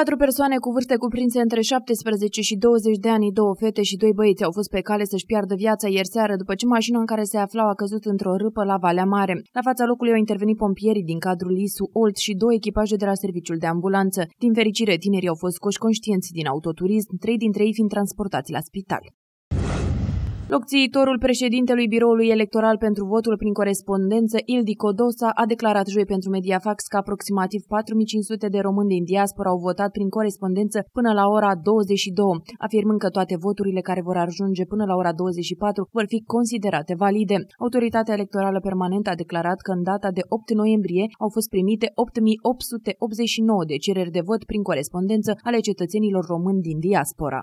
Patru persoane cu vârste cuprinse între 17 și 20 de ani, două fete și doi băieți au fost pe cale să-și piardă viața ieri seară după ce mașina în care se aflau a căzut într-o râpă la Valea Mare. La fața locului au intervenit pompierii din cadrul ISU Olt și două echipaje de la serviciul de ambulanță. Din fericire, tinerii au fost scoși conștienți din autoturism, trei dintre ei fiind transportați la spital. Locțiitorul președintelui Biroului Electoral pentru votul prin corespondență, Ildi Codosa, a declarat joi pentru Mediafax că aproximativ 4500 de români din diaspora au votat prin corespondență până la ora 22, afirmând că toate voturile care vor ajunge până la ora 24 vor fi considerate valide. Autoritatea Electorală Permanentă a declarat că în data de 8 noiembrie au fost primite 8889 de cereri de vot prin corespondență ale cetățenilor români din diaspora.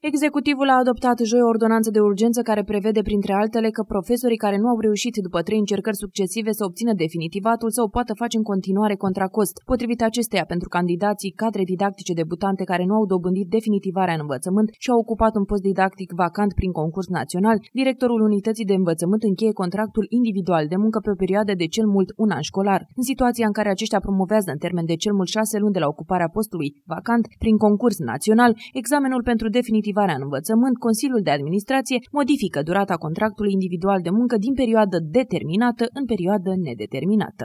Executivul a adoptat joi o ordonanță de urgență care prevede, printre altele, că profesorii care nu au reușit după trei încercări succesive să obțină definitivatul să o poată face în continuare contra cost. Potrivit acesteia, pentru candidații, cadre didactice debutante care nu au dobândit definitivarea în învățământ și au ocupat un post didactic vacant prin concurs național, directorul unității de învățământ încheie contractul individual de muncă pe o perioadă de cel mult un an școlar. În situația în care aceștia promovează în termen de cel mult șase luni de la ocuparea postului vacant prin concurs național, examenul pentru definitiv activarea în învățământ, Consiliul de Administrație modifică durata contractului individual de muncă din perioadă determinată în perioadă nedeterminată.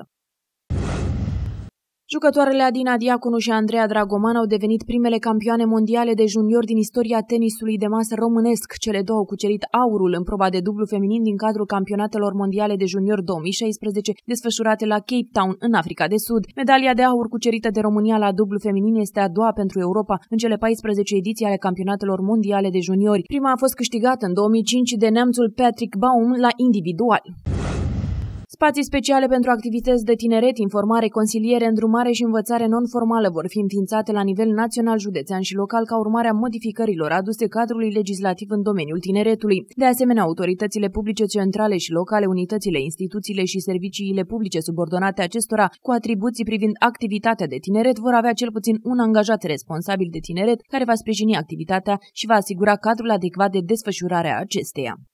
Jucătoarele Adina Diaconu și Andreea Dragoman au devenit primele campioane mondiale de junior din istoria tenisului de masă românesc. Cele două au cucerit aurul în proba de dublu feminin din cadrul campionatelor mondiale de junior 2016, desfășurate la Cape Town, în Africa de Sud. Medalia de aur cucerită de România la dublu feminin este a doua pentru Europa în cele 14 ediții ale campionatelor mondiale de juniori. Prima a fost câștigată în 2005 de neamțul Patrick Baum la individual. Spații speciale pentru activități de tineret, informare, consiliere, îndrumare și învățare non-formală vor fi înființate la nivel național, județean și local ca urmare a modificărilor aduse cadrului legislativ în domeniul tineretului. De asemenea, autoritățile publice centrale și locale, unitățile, instituțiile și serviciile publice subordonate acestora cu atribuții privind activitatea de tineret vor avea cel puțin un angajat responsabil de tineret care va sprijini activitatea și va asigura cadrul adecvat de desfășurare a acesteia.